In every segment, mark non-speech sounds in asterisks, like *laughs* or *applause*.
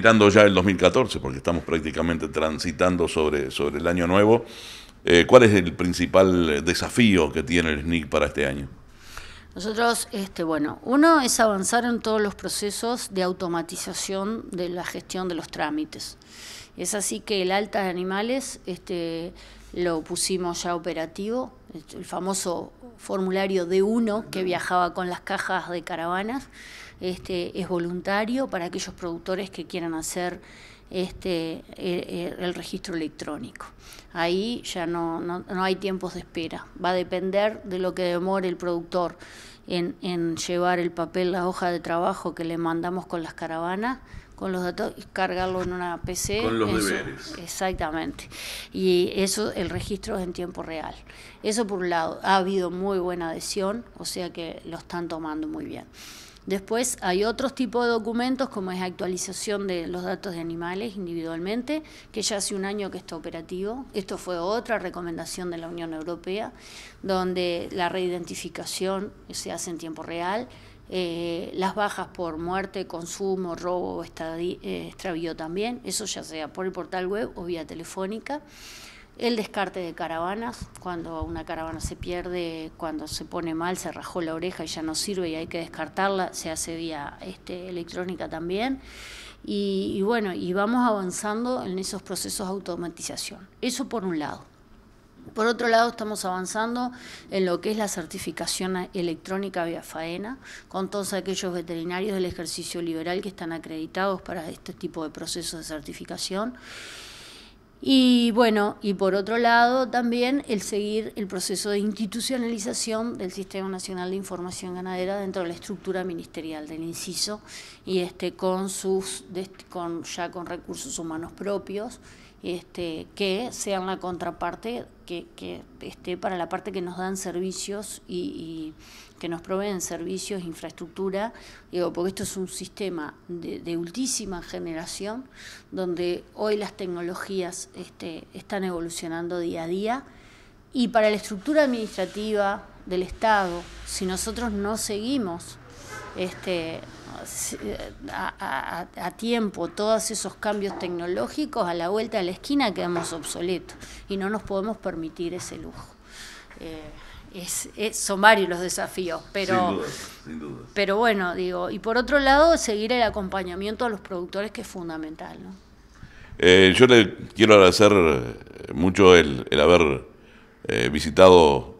mirando ya el 2014, porque estamos prácticamente transitando sobre, sobre el año nuevo, eh, ¿cuál es el principal desafío que tiene el SNIC para este año? Nosotros, este, bueno, uno es avanzar en todos los procesos de automatización de la gestión de los trámites. Es así que el alta de animales este, lo pusimos ya operativo, el famoso formulario D1 que viajaba con las cajas de caravanas este, es voluntario para aquellos productores que quieran hacer este, e, e, el, registro electrónico. Ahí ya no, hay tiempos de espera, va a depender de lo que demore el productor en, llevar el papel, la hoja de trabajo que le mandamos con las caravanas con los datos y cargarlo en una PC. *laughs* Con los deberes. Exactamente. Y eso, el registro es en tiempo real. Eso por un lado, ha habido muy buena adhesión, o sea que lo están tomando muy bien. Después hay otros tipos de documentos, como es actualización de los datos de animales individualmente, que ya hace un año que está operativo. Esto fue otra recomendación de la Unión Europea, donde la reidentificación se hace en tiempo real. Eh, las bajas por muerte, consumo, robo, eh, extravío también, eso ya sea por el portal web o vía telefónica el descarte de caravanas, cuando una caravana se pierde, cuando se pone mal, se rajó la oreja y ya no sirve y hay que descartarla, se hace vía este, electrónica también. Y, y bueno, y vamos avanzando en esos procesos de automatización. Eso por un lado. Por otro lado, estamos avanzando en lo que es la certificación electrónica vía faena, con todos aquellos veterinarios del ejercicio liberal que están acreditados para este tipo de procesos de certificación. Y bueno, y por otro lado también el seguir el proceso de institucionalización del Sistema Nacional de Información Ganadera dentro de la estructura ministerial del inciso y este con sus con ya con recursos humanos propios este, que sea una contraparte que, esté para la parte que nos dan servicios y, que nos proveen servicios, infraestructura, digo, porque esto es un sistema de, de ultísima generación, donde hoy las tecnologías este, están evolucionando día a día, y para la estructura administrativa del Estado, si nosotros no seguimos este, a, tiempo todos esos cambios tecnológicos a la vuelta de la esquina quedamos obsoletos y no nos podemos permitir ese lujo. Eh, son varios los desafíos, pero, pero bueno, digo, y por otro lado, seguir el acompañamiento a los productores que es fundamental. Eh, yo le quiero agradecer eh, mucho el, haber visitado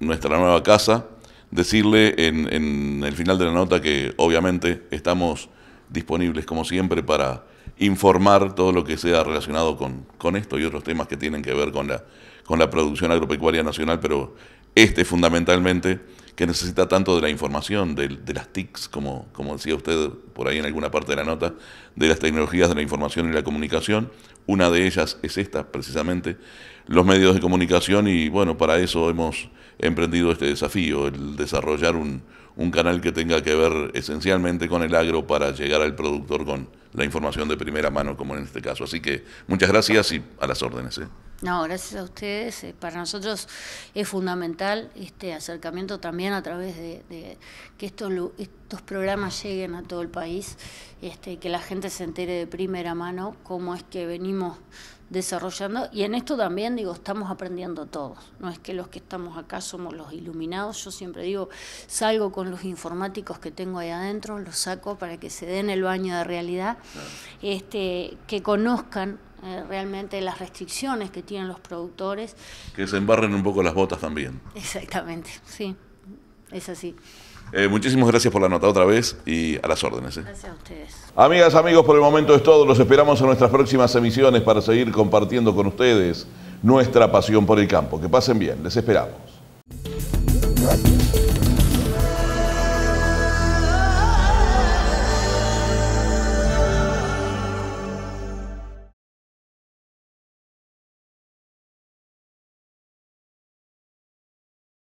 nuestra nueva casa decirle en, el final de la nota que obviamente estamos disponibles como siempre para informar todo lo que sea relacionado con, esto y otros temas que tienen que ver con la, con la producción agropecuaria nacional, pero este fundamentalmente que necesita tanto de la información, de, de las TICs, como, como, decía usted por ahí en alguna parte de la nota, de las tecnologías de la información y la comunicación. Una de ellas es esta, precisamente, los medios de comunicación y bueno, para eso hemos emprendido este desafío, el desarrollar un, un canal que tenga que ver esencialmente con el agro para llegar al productor con la información de primera mano, como en este caso. Así que muchas gracias y a las órdenes. ¿eh? No, gracias a ustedes. Eh, para nosotros es fundamental este acercamiento también a través de, que estos, estos programas lleguen a todo el país, este, que la gente se entere de primera mano cómo es que venimos desarrollando. Y en esto también, digo, estamos aprendiendo todos. No es que los que estamos acá somos los iluminados. Yo siempre digo, salgo con los informáticos que tengo ahí adentro, los saco para que se den el baño de realidad, este, que conozcan eh, realmente las restricciones que tienen los productores. Que se embarren un poco las botas también. Exactamente, sí, es así. Eh, muchísimas gracias por la nota otra vez y a las órdenes. Eh. Gracias a ustedes. Amigas, amigos, por el momento es todo. Los esperamos en nuestras próximas emisiones para seguir compartiendo con ustedes nuestra pasión por el campo. Que pasen bien, les esperamos.